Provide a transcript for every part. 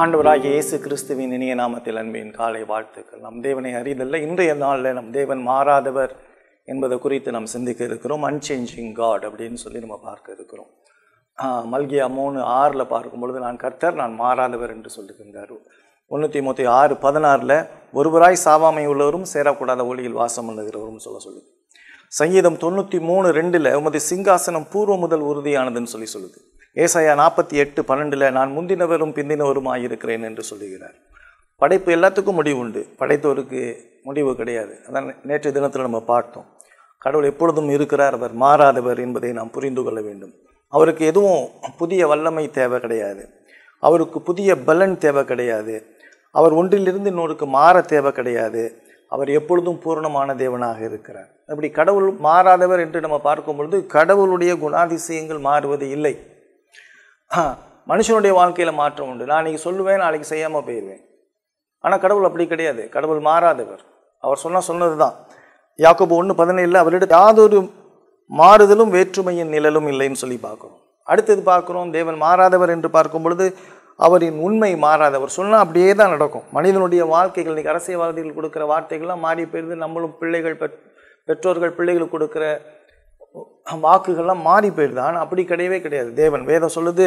ஆண்டவராகிய இயேசு கிறிஸ்துவின் இனிய நாமத்தில் அன்பின் காலை வாழ்த்துக்கள் நம் தேவனை அறிதல்ல இன்றைய நாளில் நம் தேவன் மாறாதவர் என்பதை குறித்து நாம் சிந்திக்க இருக்கிறோம் அன்சேஞ்சிங் காட் அப்படின்னு சொல்லி நம்ம பார்க்க இருக்கிறோம் மல்கியா மூணு ஆறில் பார்க்கும் பொழுது நான் கர்த்தர் நான் மாறாதவர் என்று சொல்லியிருந்தார் முந்நூற்றி முப்பத்தி ஆறு பதினாறில் ஒருவராய் சாவாமை உள்ளவரும் சேரக்கூடாத ஒளியில் வாசம் பண்ணுகிறவரும் சொல்ல சொல்லுது சங்கீதம் தொண்ணூற்றி மூணு ரெண்டில் உமது சிங்காசனம் பூர்வ முதல் உறுதியானதுன்னு சொல்லி சொல்லுது ஏசாயா நாற்பத்தி எட்டு பன்னெண்டில் நான் முந்தினவரும் பிந்தினவருமாக இருக்கிறேன் என்று சொல்லுகிறார் படைப்பு எல்லாத்துக்கும் முடிவு உண்டு படைத்தோருக்கு முடிவு கிடையாது அதான் நேற்றைய தினத்தில் நம்ம பார்த்தோம் கடவுள் எப்பொழுதும் இருக்கிறார் அவர் மாறாதவர் என்பதை நாம் புரிந்து கொள்ள வேண்டும் அவருக்கு எதுவும் புதிய வல்லமை தேவை கிடையாது அவருக்கு புதிய பலன் தேவை கிடையாது அவர் ஒன்றிலிருந்து இன்னொருக்கு மாற தேவை கிடையாது அவர் எப்பொழுதும் பூர்ணமான தேவனாக இருக்கிறார் அப்படி கடவுள் மாறாதவர் என்று நம்ம பார்க்கும் பொழுது கடவுளுடைய குணாதிசயங்கள் மாறுவது இல்லை மனுஷனுடைய வாழ்க்கையில் மாற்றம் உண்டு நான் நீங்கள் சொல்லுவேன் நாளைக்கு செய்யாமல் போயிடுவேன் ஆனால் கடவுள் அப்படி கிடையாது கடவுள் மாறாதவர் அவர் சொன்னால் சொன்னது தான் யாக்கோபு ஒன்று பதினேழில் அவரிடம் யாதொரு மாறுதலும் வேற்றுமையின் நிழலும் இல்லைன்னு சொல்லி பார்க்குறோம் அடுத்தது பார்க்குறோம் தேவன் மாறாதவர் என்று பார்க்கும் பொழுது அவரின் உண்மை மாறாதவர் சொன்னால் அப்படியே தான் நடக்கும் மனிதனுடைய வாழ்க்கைகள் இன்றைக்கி அரசியல்வாதிகள் கொடுக்குற வார்த்தைகள்லாம் மாறி போயிருந்து நம்மளும் பிள்ளைகள் பெற்றோர்கள் பிள்ளைகளுக்கு கொடுக்குற வாக்குகள்லாம் மாறி போயிடுது ஆனால் அப்படி கிடையவே கிடையாது தேவன் வேதம் சொல்லுது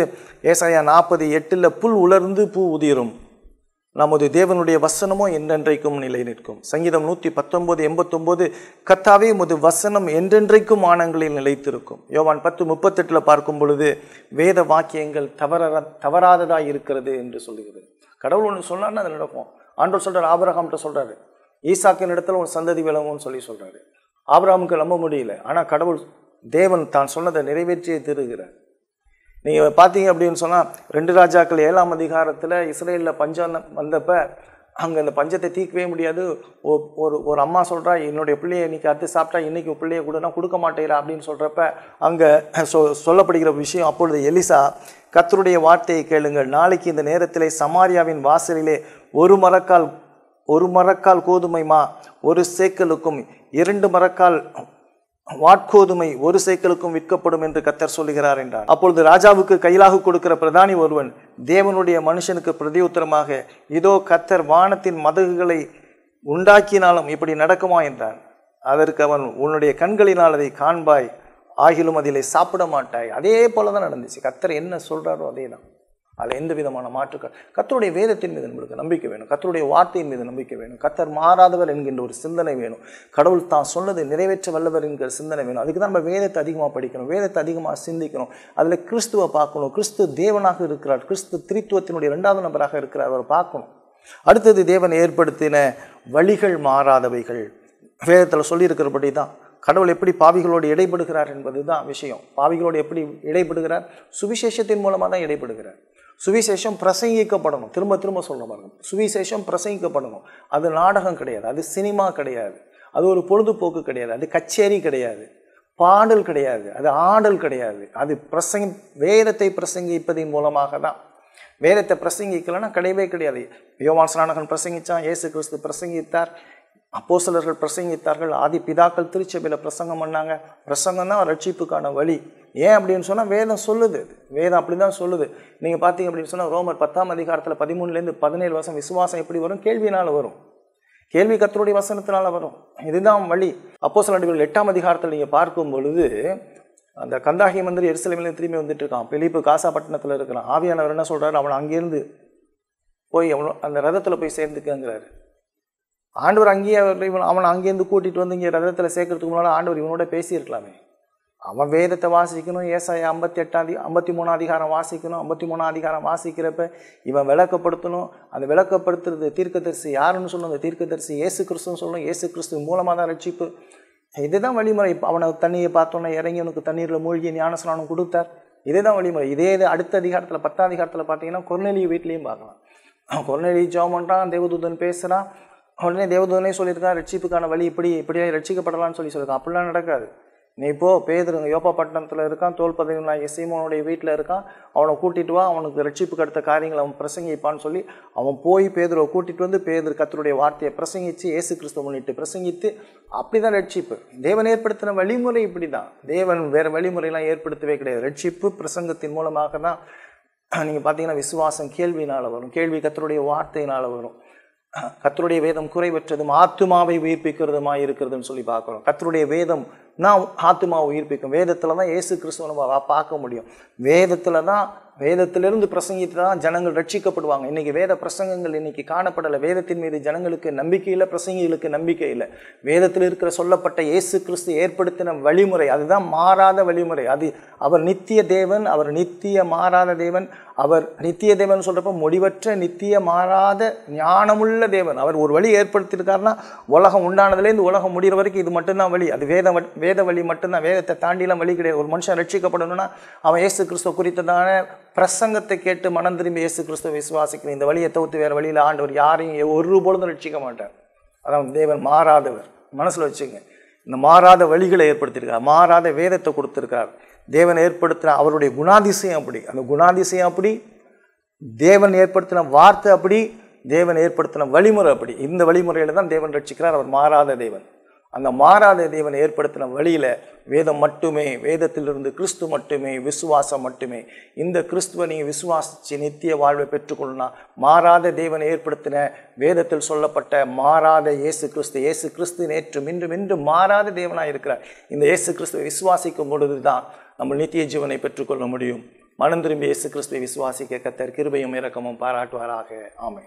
ஏசாயா நாற்பது எட்டில் புல் உலர்ந்து பூ உதிரும் நமது தேவனுடைய வசனமோ என்றென்றைக்கும் நிலை நிற்கும் சங்கீதம் நூற்றி பத்தொம்போது எண்பத்தொம்போது கத்தாவே உமது வசனம் என்றென்றைக்கும் ஆனங்களில் நிலைத்திருக்கும் யோவான் பத்து முப்பத்தெட்டில் பார்க்கும் பொழுது வேத வாக்கியங்கள் தவற தவறாததாக இருக்கிறது என்று சொல்லுகிறது கடவுள் ஒன்று சொன்னார்னா அது நடக்கும் ஆண்டோர் சொல்கிறார் ஆபரகாம்கிட்ட சொல்கிறாரு ஈசாக்கின் இடத்துல ஒரு சந்ததி விளங்கும்னு சொல்லி சொல்கிறாரு ஆபிராமுக்கு நம்ப முடியல ஆனால் கடவுள் தேவன் தான் சொன்னதை நிறைவேற்றியே தருகிறார் நீங்கள் பார்த்தீங்க அப்படின்னு சொன்னால் ரெண்டு ராஜாக்கள் ஏழாம் அதிகாரத்தில் இஸ்ரேலில் பஞ்சம் வந்தப்போ அங்கே அந்த பஞ்சத்தை தீர்க்கவே முடியாது ஒரு ஒரு அம்மா சொல்கிறா என்னுடைய பிள்ளையை இன்றைக்கி அறுத்து சாப்பிட்டா இன்றைக்கி பிள்ளையை கொடுனா கொடுக்க மாட்டேங்கிறா அப்படின்னு சொல்கிறப்ப அங்கே சொ சொல்லப்படுகிற விஷயம் அப்பொழுது எலிசா கத்தருடைய வார்த்தையை கேளுங்கள் நாளைக்கு இந்த நேரத்தில் சமாரியாவின் வாசலிலே ஒரு மரக்கால் ஒரு மரக்கால் கோதுமைமா ஒரு சேக்கலுக்கும் இரண்டு மரக்கால் வாட்கோதுமை ஒரு சைக்கிளுக்கும் விற்கப்படும் என்று கத்தர் சொல்லுகிறார் என்றார் அப்பொழுது ராஜாவுக்கு கையிலாக கொடுக்கிற பிரதானி ஒருவன் தேவனுடைய மனுஷனுக்கு பிரதியுத்தரமாக இதோ கத்தர் வானத்தின் மதகுகளை உண்டாக்கினாலும் இப்படி நடக்குமா என்றான் அதற்கு அவன் உன்னுடைய கண்களினால் அதை காண்பாய் ஆகிலும் அதில் சாப்பிட மாட்டாய் அதே போல தான் நடந்துச்சு கத்தர் என்ன சொல்கிறாரோ அதே தான் அதில் எந்த விதமான மாற்றுக்கள் கத்தருடைய வேதத்தின் மீது நம்மளுக்கு நம்பிக்கை வேணும் கத்தருடைய வார்த்தையின் மீது நம்பிக்கை வேணும் கத்தர் மாறாதவர் என்கின்ற ஒரு சிந்தனை வேணும் கடவுள் தான் சொன்னது நிறைவேற்ற வல்லவர் என்கிற சிந்தனை வேணும் அதுக்கு தான் நம்ம வேதத்தை அதிகமாக படிக்கணும் வேதத்தை அதிகமாக சிந்திக்கணும் அதில் கிறிஸ்துவை பார்க்கணும் கிறிஸ்து தேவனாக இருக்கிறார் கிறிஸ்து திரித்துவத்தினுடைய ரெண்டாவது நபராக இருக்கிறார் அவரை பார்க்கணும் அடுத்தது தேவன் ஏற்படுத்தின வழிகள் மாறாதவைகள் வேதத்தில் சொல்லியிருக்கிறபடி தான் கடவுள் எப்படி பாவிகளோடு இடைப்படுகிறார் என்பது தான் விஷயம் பாவிகளோடு எப்படி இடைப்படுகிறார் சுவிசேஷத்தின் மூலமாக தான் இடைபடுகிறார் சுவிசேஷம் பிரசங்கிக்கப்படணும் திரும்ப திரும்ப சொல்ல பாருங்க சுவிசேஷம் பிரசங்கிக்கப்படணும் அது நாடகம் கிடையாது அது சினிமா கிடையாது அது ஒரு பொழுதுபோக்கு கிடையாது அது கச்சேரி கிடையாது பாடல் கிடையாது அது ஆடல் கிடையாது அது பிரசங்க வேதத்தை பிரசங்கிப்பதன் மூலமாக தான் வேதத்தை பிரசங்கிக்கலன்னா கிடையவே கிடையாது யோவான் ஸ்நானகன் பிரசங்கித்தான் இயேசு கிறிஸ்து பிரசங்கித்தார் அப்போ சிலர்கள் பிரசங்கித்தார்கள் ஆதி பிதாக்கள் திருச்சபையில் பிரசங்கம் பண்ணாங்க பிரசங்கம் தான் ரட்சிப்புக்கான வழி ஏன் அப்படின்னு சொன்னால் வேதம் சொல்லுது வேதம் அப்படி தான் சொல்லுது நீங்கள் பார்த்தீங்க அப்படின்னு சொன்னால் ரோமர் பத்தாம் அதிகாரத்தில் பதிமூணுலேருந்து பதினேழு வருஷம் விசுவாசம் எப்படி வரும் கேள்வினால் வரும் கேள்வி கத்தருடைய வசனத்தினால் வரும் இதுதான் வழி அப்போ சில நடிகர்கள் எட்டாம் அதிகாரத்தில் நீங்கள் பார்க்கும் பொழுது அந்த கந்தாகி மந்திரி எரிசலமில் திரும்பி வந்துட்டு இருக்கான் பிலிப்பு காசாப்பட்டினத்தில் இருக்கிறான் ஆவியானவர் என்ன சொல்கிறார் அவனை அங்கேருந்து போய் அவ்வளோ அந்த ரதத்தில் போய் சேர்ந்துக்கங்கிறார் ஆண்டவர் அங்கேயே அவன் அவனை அங்கேருந்து கூட்டிகிட்டு வந்து இங்கே ரதத்தில் சேர்க்கறதுக்கு முன்னால் ஆண்டவர் இவனோட பேசியிருக்கலாமே அவன் வேதத்தை வாசிக்கணும் ஏசாய ஐம்பத்தி எட்டாம் அதி ஐம்பத்தி மூணாம் அதிகாரம் வாசிக்கணும் ஐம்பத்தி மூணாம் அதிகாரம் வாசிக்கிறப்ப இவன் விளக்கப்படுத்தணும் அந்த விளக்கப்படுத்துறது தீர்க்கதரிசி யாருன்னு சொல்லணும் அந்த தீர்க்கதரிசி ஏசு கிறிஸ்துன்னு சொல்லணும் ஏசு கிறிஸ்து மூலமாக தான் ரட்சிப்பு இதுதான் வழிமுறை அவனை தண்ணியை பார்த்தோன்னே இறங்கி அவனுக்கு தண்ணீரில் மூழ்கி ஞானஸ்நானம் கொடுத்தார் இதே தான் வழிமுறை இதே இது அடுத்த அதிகாரத்தில் பத்தாம் அதிகாரத்தில் பார்த்தீங்கன்னா கொர்நெலி வீட்லேயும் பார்க்கலாம் கொர்நெலி ஜோமன்றான் தேவதூதன் பேசுகிறான் உடனே தேவதூதனே சொல்லியிருக்கான் ரட்சிப்புக்கான வழி இப்படி இப்படியே ரட்சிக்கப்படலாம்னு சொல்லி சொல்லியிருக்கான் அப்படிலாம் நடக்காது நீ இப்போ பேதுருங்க யோப்பா பட்டணத்தில் இருக்கான் தோல் பதவினாகிய சீமோனுடைய வீட்டில் இருக்கான் அவனை கூட்டிகிட்டு வா அவனுக்கு ரட்சிப்பு கடுத்த காரியங்களை அவன் பிரசங்கிப்பான்னு சொல்லி அவன் போய் பேதுருவை கூட்டிகிட்டு வந்து பேதர் கத்தருடைய வார்த்தையை பிரசங்கித்து ஏசு கிறிஸ்தவ முன்னிட்டு பிரசங்கித்து அப்படி தான் ரட்சிப்பு தேவன் ஏற்படுத்தின வழிமுறை இப்படி தான் தேவன் வேறு வழிமுறையெல்லாம் ஏற்படுத்தவே கிடையாது ரட்சிப்பு பிரசங்கத்தின் மூலமாக தான் நீங்கள் பார்த்தீங்கன்னா விசுவாசம் கேள்வினால் வரும் கேள்வி கத்தருடைய வார்த்தையினால் வரும் கத்தருடைய வேதம் குறைவற்றதும் ஆத்துமாவை உயிர்ப்பிக்கிறதுமா இருக்கிறதுன்னு சொல்லி பார்க்குறோம் கத்தருடைய வேதம் நான் ஆத்துமாவை உயிர்ப்பிக்கும் வேதத்தில் தான் ஏசு கிறிஸ்துவ பார்க்க முடியும் வேதத்தில் தான் வேதத்திலிருந்து பிரசங்கித்து தான் ஜனங்கள் ரட்சிக்கப்படுவாங்க இன்றைக்கி வேத பிரசங்கங்கள் இன்னைக்கு காணப்படலை வேதத்தின் மீது ஜனங்களுக்கு நம்பிக்கை இல்லை பிரசங்கிகளுக்கு நம்பிக்கை இல்லை வேதத்தில் இருக்கிற சொல்லப்பட்ட இயேசு கிறிஸ்து ஏற்படுத்தின வழிமுறை அதுதான் மாறாத வழிமுறை அது அவர் நித்திய தேவன் அவர் நித்திய மாறாத தேவன் அவர் நித்திய தேவன் சொல்கிறப்ப முடிவற்ற நித்திய மாறாத ஞானமுள்ள தேவன் அவர் ஒரு வழி ஏற்படுத்தியிருக்காருன்னா உலகம் உண்டானதுலேருந்து உலகம் முடிகிற வரைக்கும் இது மட்டும்தான் வழி அது வேத வேத வழி மட்டும்தான் வேதத்தை தாண்டிலாம் வழி கிடையாது ஒரு மனுஷன் ரட்சிக்கப்படணும்னா அவன் ஏசு கிறிஸ்துவ குறித்ததான பிரசங்கத்தை கேட்டு மனம் திரும்பி இயேசு கிறிஸ்துவ விசுவாசிக்கிறேன் இந்த வழியை தவிர்த்து வேறு வழியில் ஆண்டவர் யாரையும் ஒரு பொழுதும் ரட்சிக்க மாட்டார் அதான் தேவன் மாறாதவர் மனசில் வச்சுங்க இந்த மாறாத வழிகளை ஏற்படுத்தியிருக்கார் மாறாத வேதத்தை கொடுத்துருக்கார் தேவன் ஏற்படுத்தின அவருடைய குணாதிசயம் அப்படி அந்த குணாதிசயம் அப்படி தேவன் ஏற்படுத்தின வார்த்தை அப்படி தேவன் ஏற்படுத்தின வழிமுறை அப்படி இந்த வழிமுறையில் தான் தேவன் ரட்சிக்கிறார் அவர் மாறாத தேவன் அந்த மாறாத தேவன் ஏற்படுத்தின வழியில் வேதம் மட்டுமே வேதத்திலிருந்து கிறிஸ்து மட்டுமே விசுவாசம் மட்டுமே இந்த கிறிஸ்துவை நீங்கள் விசுவாசித்து நித்திய வாழ்வை பெற்றுக்கொள்ளணும்னா மாறாத தேவனை ஏற்படுத்தின வேதத்தில் சொல்லப்பட்ட மாறாத இயேசு கிறிஸ்து இயேசு கிறிஸ்து நேற்று மின்று இன்றும் மாறாத தேவனாக இருக்கிறார் இந்த இயேசு கிறிஸ்துவை விசுவாசிக்கும் பொழுது தான் நம்ம நித்திய ஜீவனை பெற்றுக்கொள்ள முடியும் மனம் திரும்பி இயேசு கிறிஸ்துவை விசுவாசிக்க கத்தர் கிருபையும் இறக்கமும் பாராட்டுவாராக ஆமை